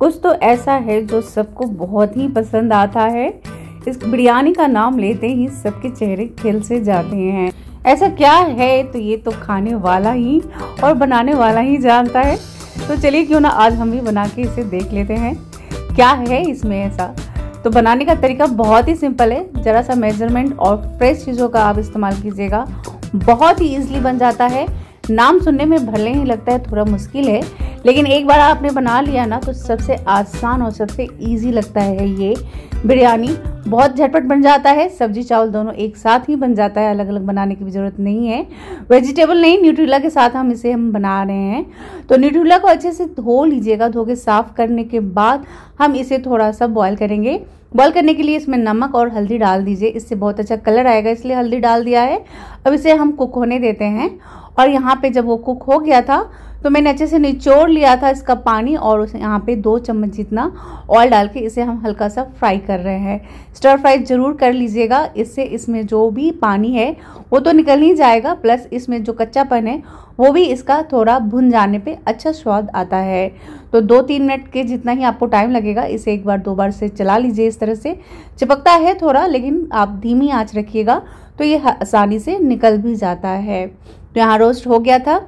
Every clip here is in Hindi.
कुछ तो ऐसा है जो सबको बहुत ही पसंद आता है इस बिरयानी का नाम लेते ही सबके चेहरे खिल से जाते हैं ऐसा क्या है तो ये तो खाने वाला ही और बनाने वाला ही जानता है तो चलिए क्यों ना आज हम भी बना के इसे देख लेते हैं क्या है इसमें ऐसा तो बनाने का तरीका बहुत ही सिंपल है ज़रा सा मेजरमेंट और फ्रेश चीज़ों का आप इस्तेमाल कीजिएगा बहुत ही ईजिली बन जाता है नाम सुनने में भले ही लगता है थोड़ा मुश्किल है लेकिन एक बार आपने बना लिया ना तो सबसे आसान और सबसे ईजी लगता है ये बिरयानी बहुत झटपट बन जाता है सब्जी चावल दोनों एक साथ ही बन जाता है अलग अलग बनाने की भी ज़रूरत नहीं है वेजिटेबल नहीं न्यूट्रीला के साथ हम इसे हम बना रहे हैं तो न्यूट्रीला को अच्छे से धो लीजिएगा धो के साफ़ करने के बाद हम इसे थोड़ा सा बॉयल करेंगे बॉयल करने के लिए इसमें नमक और हल्दी डाल दीजिए इससे बहुत अच्छा कलर आएगा इसलिए हल्दी डाल दिया है अब इसे हम कुक होने देते हैं और यहाँ पे जब वो कुक हो गया था तो मैंने अच्छे से निचोड़ लिया था इसका पानी और उसे यहाँ पे दो चम्मच जितना ऑयल डाल के इसे हम हल्का सा फ्राई कर रहे हैं स्टर फ्राई ज़रूर कर लीजिएगा इससे इसमें जो भी पानी है वो तो निकल ही जाएगा प्लस इसमें जो कच्चापन है वो भी इसका थोड़ा भुन जाने पे अच्छा स्वाद आता है तो दो तीन मिनट के जितना ही आपको टाइम लगेगा इसे एक बार दो बार से चला लीजिए इस तरह से चिपकता है थोड़ा लेकिन आप धीमी आँच रखिएगा तो ये आसानी से निकल भी जाता है तो यहाँ रोस्ट हो गया था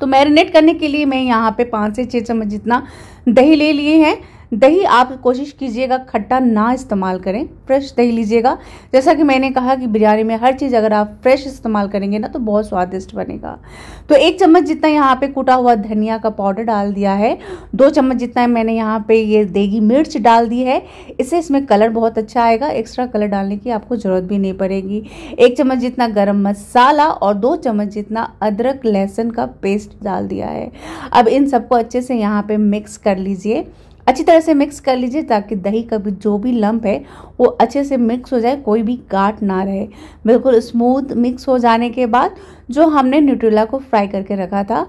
तो मैरिनेट करने के लिए मैं यहाँ पे पाँच से छः चम्मच जितना दही ले लिए हैं दही आप कोशिश कीजिएगा खट्टा ना इस्तेमाल करें फ्रेश दही लीजिएगा जैसा कि मैंने कहा कि बिरयानी में हर चीज़ अगर आप फ्रेश इस्तेमाल करेंगे ना तो बहुत स्वादिष्ट बनेगा तो एक चम्मच जितना यहाँ पे कूटा हुआ धनिया का पाउडर डाल दिया है दो चम्मच जितना मैंने यहाँ पे ये देगी मिर्च डाल दी है इससे इसमें कलर बहुत अच्छा आएगा एक्स्ट्रा कलर डालने की आपको ज़रूरत भी नहीं पड़ेगी एक चम्मच जितना गर्म मसाला और दो चम्मच जितना अदरक लहसुन का पेस्ट डाल दिया है अब इन सबको अच्छे से यहाँ पे मिक्स कर लीजिए अच्छी तरह से मिक्स कर लीजिए ताकि दही का भी जो भी लंप है वो अच्छे से मिक्स हो जाए कोई भी काट ना रहे बिल्कुल स्मूथ मिक्स हो जाने के बाद जो हमने न्यूट्रेला को फ्राई करके रखा था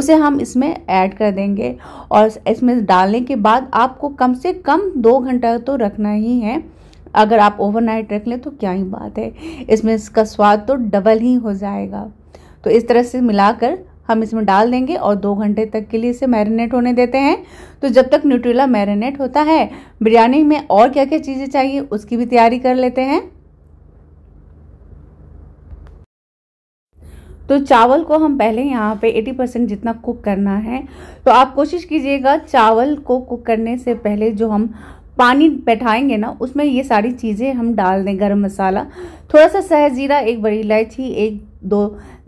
उसे हम इसमें ऐड कर देंगे और इसमें डालने के बाद आपको कम से कम दो घंटा तो रखना ही है अगर आप ओवरनाइट रख लें तो क्या ही बात है इसमें इसका स्वाद तो डबल ही हो जाएगा तो इस तरह से मिलाकर हम इसमें डाल देंगे और दो घंटे तक के लिए इसे मैरिनेट होने देते हैं तो जब तक न्यूट्रेला मैरिनेट होता है बिरयानी में और क्या क्या चीज़ें चाहिए उसकी भी तैयारी कर लेते हैं तो चावल को हम पहले यहाँ पे 80 परसेंट जितना कुक करना है तो आप कोशिश कीजिएगा चावल को कुक करने से पहले जो हम पानी बैठाएंगे ना उसमें ये सारी चीज़ें हम डाल दें गर्म मसाला थोड़ा सा सह जीरा एक बड़ी इलायची एक दो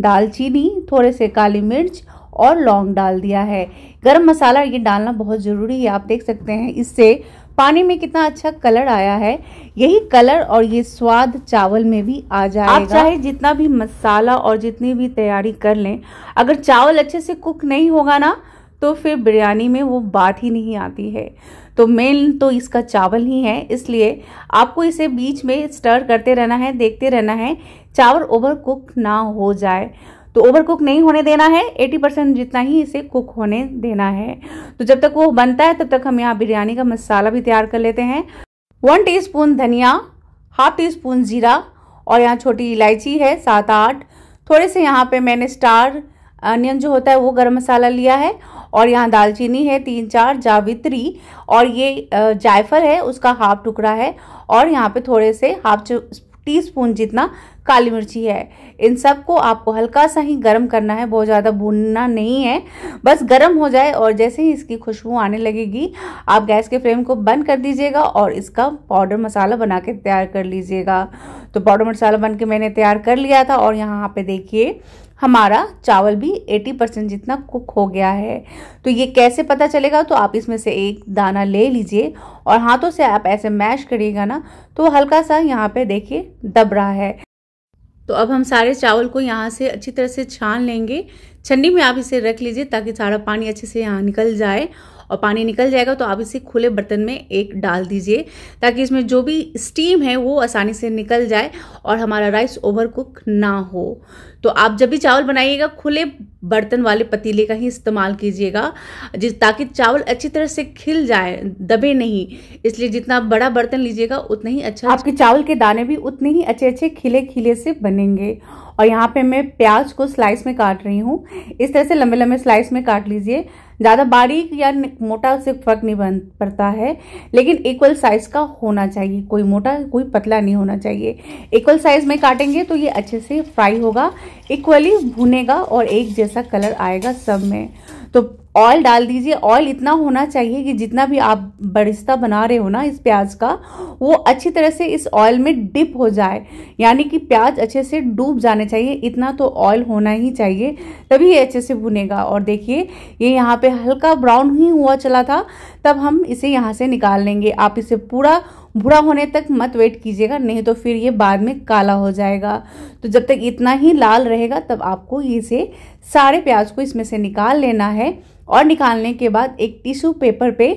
दालचीनी थोड़े से काली मिर्च और लौंग डाल दिया है गर्म मसाला ये डालना बहुत ज़रूरी है आप देख सकते हैं इससे पानी में कितना अच्छा कलर आया है यही कलर और ये स्वाद चावल में भी आ जाएगा आप चाहे जितना भी मसाला और जितनी भी तैयारी कर लें अगर चावल अच्छे से कुक नहीं होगा ना तो फिर बिरयानी में वो बात ही नहीं आती है तो मेन तो इसका चावल ही है इसलिए आपको इसे बीच में स्टर करते रहना है देखते रहना है चावल ओवर कुक ना हो जाए तो ओवर कुक नहीं होने देना है 80 परसेंट जितना ही इसे कुक होने देना है तो जब तक वो बनता है तब तक हम यहाँ बिरयानी का मसाला भी तैयार कर लेते हैं वन टीस्पून धनिया हाफ टी स्पून जीरा और यहाँ छोटी इलायची है सात आठ थोड़े से यहाँ पे मैंने स्टार अनियन जो होता है वो गरम मसाला लिया है और यहाँ दालचीनी है तीन चार जावित्री और ये जायफल है उसका हाफ टुकड़ा है और यहाँ पे थोड़े से हाफ टी स्पून जितना काली मिर्ची है इन सबको आपको हल्का सा ही गर्म करना है बहुत ज़्यादा भूनना नहीं है बस गर्म हो जाए और जैसे ही इसकी खुशबू आने लगेगी आप गैस के फ्लेम को बंद कर दीजिएगा और इसका पाउडर मसाला बना के तैयार कर लीजिएगा तो पाउडर मसाला बन के मैंने तैयार कर लिया था और यहाँ पर देखिए हमारा चावल भी 80 परसेंट जितना कुक हो गया है तो ये कैसे पता चलेगा तो आप इसमें से एक दाना ले लीजिए और हाथों से आप ऐसे मैश करिएगा ना तो हल्का सा यहाँ पे देखिए दब रहा है तो अब हम सारे चावल को यहाँ से अच्छी तरह से छान लेंगे छन्नी में आप इसे रख लीजिए ताकि सारा पानी अच्छे से यहाँ निकल जाए और पानी निकल जाएगा तो आप इसे खुले बर्तन में एक डाल दीजिए ताकि इसमें जो भी स्टीम है वो आसानी से निकल जाए और हमारा राइस ओवर कुक ना हो तो आप जब भी चावल बनाइएगा खुले बर्तन वाले पतीले का ही इस्तेमाल कीजिएगा जिस ताकि चावल अच्छी तरह से खिल जाए दबे नहीं इसलिए जितना बड़ा बर्तन लीजिएगा उतना ही अच्छा आपके चावल के दाने भी उतने ही अच्छे अच्छे खिले खिले से बनेंगे और यहाँ पे मैं प्याज को स्लाइस में काट रही हूँ इस तरह से लंबे लंबे स्लाइस में काट लीजिए ज़्यादा बारीक या मोटा से फर्क नहीं बन पड़ता है लेकिन इक्वल साइज का होना चाहिए कोई मोटा कोई पतला नहीं होना चाहिए इक्वल साइज में काटेंगे तो ये अच्छे से फ्राई होगा इक्वली भुनेगा और एक जैसा कलर आएगा सब में तो ऑयल डाल दीजिए ऑयल इतना होना चाहिए कि जितना भी आप बरिस्ता बना रहे हो ना इस प्याज का वो अच्छी तरह से इस ऑयल में डिप हो जाए यानी कि प्याज अच्छे से डूब जाने चाहिए इतना तो ऑयल होना ही चाहिए तभी ये अच्छे से भुनेगा और देखिए ये यहाँ पे हल्का ब्राउन ही हुआ चला था तब हम इसे यहाँ से निकाल लेंगे आप इसे पूरा भूरा होने तक मत वेट कीजिएगा नहीं तो फिर ये बाद में काला हो जाएगा तो जब तक इतना ही लाल रहेगा तब आपको इसे सारे प्याज को इसमें से निकाल लेना है और निकालने के बाद एक टिश्यू पेपर पे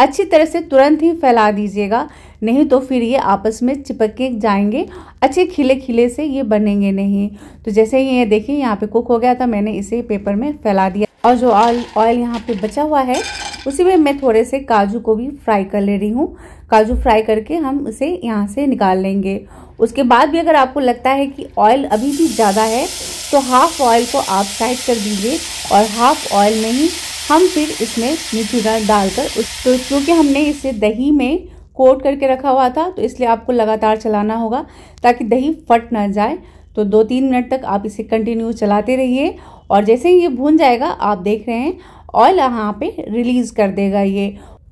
अच्छी तरह से तुरंत ही फैला दीजिएगा नहीं तो फिर ये आपस में चिपक के जाएंगे अच्छे खिले खिले से ये बनेंगे नहीं तो जैसे ही ये देखिए यहाँ पे कुक हो गया था मैंने इसे पेपर में फैला दिया और जो ऑयल ऑयल यहाँ पे बचा हुआ है उसी में मैं थोड़े से काजू को भी फ्राई कर ले रही हूँ काजू फ्राई करके हम उसे यहाँ से निकाल लेंगे उसके बाद भी अगर आपको लगता है कि ऑयल अभी भी ज़्यादा है तो हाफ़ ऑयल को आप साइड कर दीजिए और हाफ़ ऑयल में ही हम फिर इसमें मेथी डालकर उस तो क्योंकि हमने इसे दही में कोट करके रखा हुआ था तो इसलिए आपको लगातार चलाना होगा ताकि दही फट ना जाए तो दो तीन मिनट तक आप इसे कंटिन्यू चलाते रहिए और जैसे ही ये भून जाएगा आप देख रहे हैं ऑयल यहाँ पे रिलीज़ कर देगा ये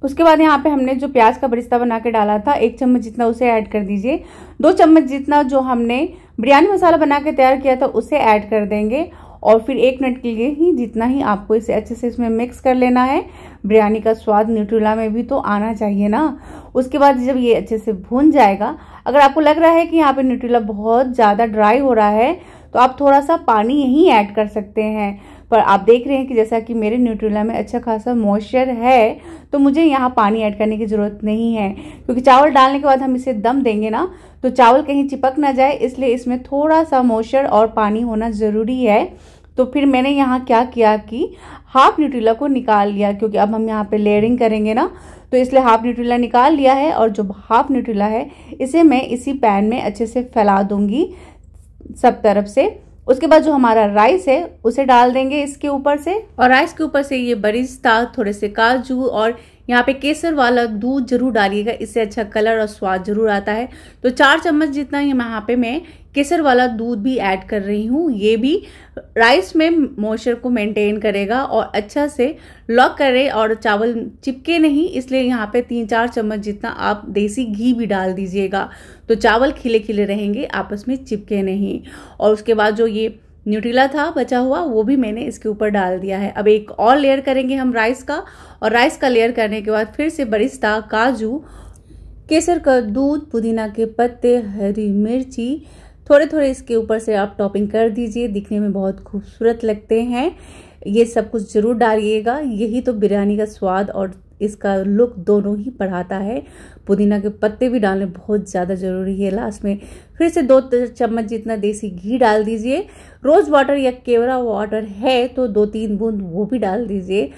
उसके बाद यहाँ पे हमने जो प्याज का बरिस्ता बना के डाला था एक चम्मच जितना उसे ऐड कर दीजिए दो चम्मच जितना जो हमने बिरयानी मसाला बना के तैयार किया था उसे ऐड कर देंगे और फिर एक मिनट के लिए ही जितना ही आपको इसे अच्छे से इसमें मिक्स कर लेना है बिरयानी का स्वाद न्यूट्रिला में भी तो आना चाहिए ना उसके बाद जब ये अच्छे से भून जाएगा अगर आपको लग रहा है कि यहाँ पे न्यूट्रेला बहुत ज़्यादा ड्राई हो रहा है तो आप थोड़ा सा पानी यहीं ऐड कर सकते हैं पर आप देख रहे हैं कि जैसा कि मेरे न्यूट्रेला में अच्छा खासा मॉइस्चर है तो मुझे यहाँ पानी ऐड करने की ज़रूरत नहीं है क्योंकि चावल डालने के बाद हम इसे दम देंगे ना तो चावल कहीं चिपक ना जाए इसलिए इसमें थोड़ा सा मॉइस्चर और पानी होना ज़रूरी है तो फिर मैंने यहाँ क्या किया कि हाफ न्यूट्रीला को निकाल लिया क्योंकि अब हम यहाँ पे लेयरिंग करेंगे ना तो इसलिए हाफ न्यूट्रीला निकाल लिया है और जो हाफ न्यूट्रीला है इसे मैं इसी पैन में अच्छे से फैला दूंगी सब तरफ से उसके बाद जो हमारा राइस है उसे डाल देंगे इसके ऊपर से और राइस के ऊपर से ये बरिस्ता थोड़े से काजू और यहाँ पे केसर वाला दूध जरूर डालिएगा इससे अच्छा कलर और स्वाद जरूर आता है तो चार चम्मच जितना यहाँ पे मैं केसर वाला दूध भी ऐड कर रही हूँ ये भी राइस में मॉइस्चर को मेंटेन करेगा और अच्छा से लॉक करे और चावल चिपके नहीं इसलिए यहाँ पे तीन चार चम्मच जितना आप देसी घी भी डाल दीजिएगा तो चावल खिले खिले रहेंगे आपस में चिपके नहीं और उसके बाद जो ये न्यूट्रिला था बचा हुआ वो भी मैंने इसके ऊपर डाल दिया है अब एक और लेयर करेंगे हम राइस का और राइस का लेयर करने के बाद फिर से बरिस्ता काजू केसर का दूध पुदीना के पत्ते हरी मिर्ची थोड़े थोड़े इसके ऊपर से आप टॉपिंग कर दीजिए दिखने में बहुत खूबसूरत लगते हैं ये सब कुछ ज़रूर डालिएगा यही तो बिरयानी का स्वाद और इसका लुक दोनों ही बढ़ाता है पुदीना के पत्ते भी डालने बहुत ज़्यादा ज़रूरी है लास्ट में फिर से दो चम्मच जितना देसी घी डाल दीजिए रोज़ वाटर या केवरा वाटर है तो दो तीन बूंद वो भी डाल दीजिए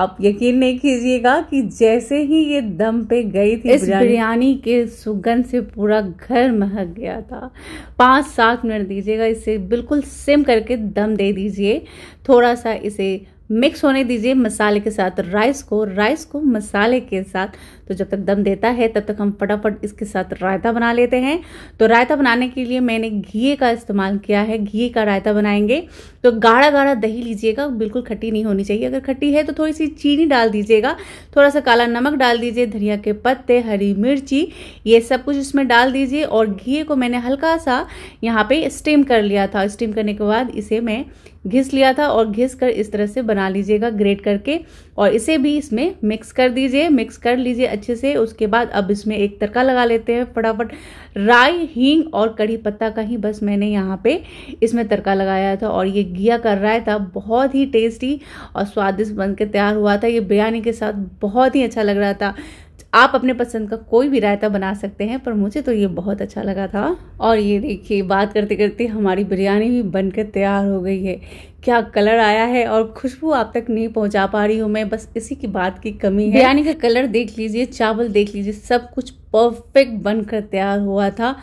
आप यकीन नहीं कीजिएगा कि जैसे ही ये दम पे गई थी इस बिरयानी के सुगंध से पूरा घर महक गया था पाँच सात मिनट दीजिएगा इसे बिल्कुल सिम करके दम दे दीजिए थोड़ा सा इसे मिक्स होने दीजिए मसाले के साथ राइस को राइस को मसाले के साथ तो जब तक दम देता है तब तक हम फटाफट इसके साथ रायता बना लेते हैं तो रायता बनाने के लिए मैंने घी का इस्तेमाल किया है घी का रायता बनाएंगे तो गाढ़ा गाढ़ा दही लीजिएगा बिल्कुल खट्टी नहीं होनी चाहिए अगर खट्टी है तो थोड़ी सी चीनी डाल दीजिएगा थोड़ा सा काला नमक डाल दीजिए धनिया के पत्ते हरी मिर्ची ये सब कुछ इसमें डाल दीजिए और घी को मैंने हल्का सा यहाँ पे स्टीम कर लिया था स्टीम करने के बाद इसे मैं घिस लिया था और घिस कर इस तरह से बना लीजिएगा ग्रेट करके और इसे भी इसमें मिक्स कर दीजिए मिक्स कर लीजिए अच्छे से उसके बाद अब इसमें एक तड़का लगा लेते हैं फटाफट राई हींग और कड़ी पत्ता का ही बस मैंने यहाँ पे इसमें तड़का लगाया था और ये घिया कर रहा था बहुत ही टेस्टी और स्वादिष्ट बन के तैयार हुआ था ये बिरयानी के साथ बहुत ही अच्छा लग रहा था आप अपने पसंद का कोई भी रायता बना सकते हैं पर मुझे तो ये बहुत अच्छा लगा था और ये देखिए बात करते करते हमारी बिरयानी भी बनकर तैयार हो गई है क्या कलर आया है और खुशबू आप तक नहीं पहुंचा पा रही हूँ मैं बस इसी की बात की कमी है बिरयानी का कलर देख लीजिए चावल देख लीजिए सब कुछ परफेक्ट बनकर तैयार हुआ था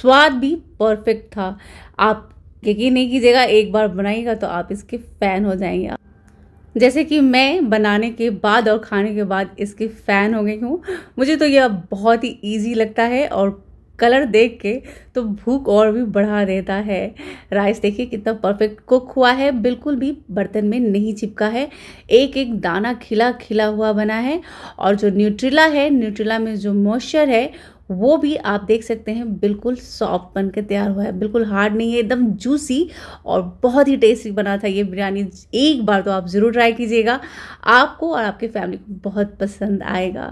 स्वाद भी परफेक्ट था आप यकीन नहीं कीजिएगा एक बार बनाइएगा तो आप इसके फ़ैन हो जाएंगे जैसे कि मैं बनाने के बाद और खाने के बाद इसके फ़ैन हो गई हूँ मुझे तो यह बहुत ही ईजी लगता है और कलर देख के तो भूख और भी बढ़ा देता है राइस देखिए कितना परफेक्ट कुक हुआ है बिल्कुल भी बर्तन में नहीं चिपका है एक एक दाना खिला खिला हुआ बना है और जो न्यूट्रिला है न्यूट्रिला में जो मॉइस्चर है वो भी आप देख सकते हैं बिल्कुल सॉफ्ट बन के तैयार हुआ है बिल्कुल हार्ड नहीं है एकदम जूसी और बहुत ही टेस्टी बना था ये बिरयानी एक बार तो आप ज़रूर ट्राई कीजिएगा आपको और आपकी फैमिली को बहुत पसंद आएगा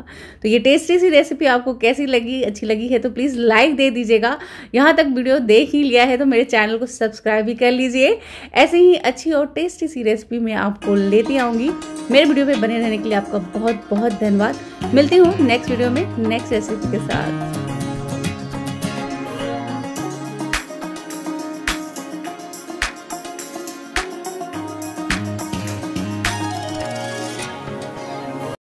तो ये टेस्टी सी रेसिपी आपको कैसी लगी अच्छी लगी है तो प्लीज़ लाइक दे दीजिएगा यहाँ तक वीडियो देख ही लिया है तो मेरे चैनल को सब्सक्राइब भी कर लीजिए ऐसे ही अच्छी और टेस्टी सी रेसिपी मैं आपको लेती आऊँगी मेरे वीडियो पर बने रहने के लिए आपका बहुत बहुत धन्यवाद मिलती हूँ नेक्स्ट वीडियो में नेक्स्ट रेसिपी के साथ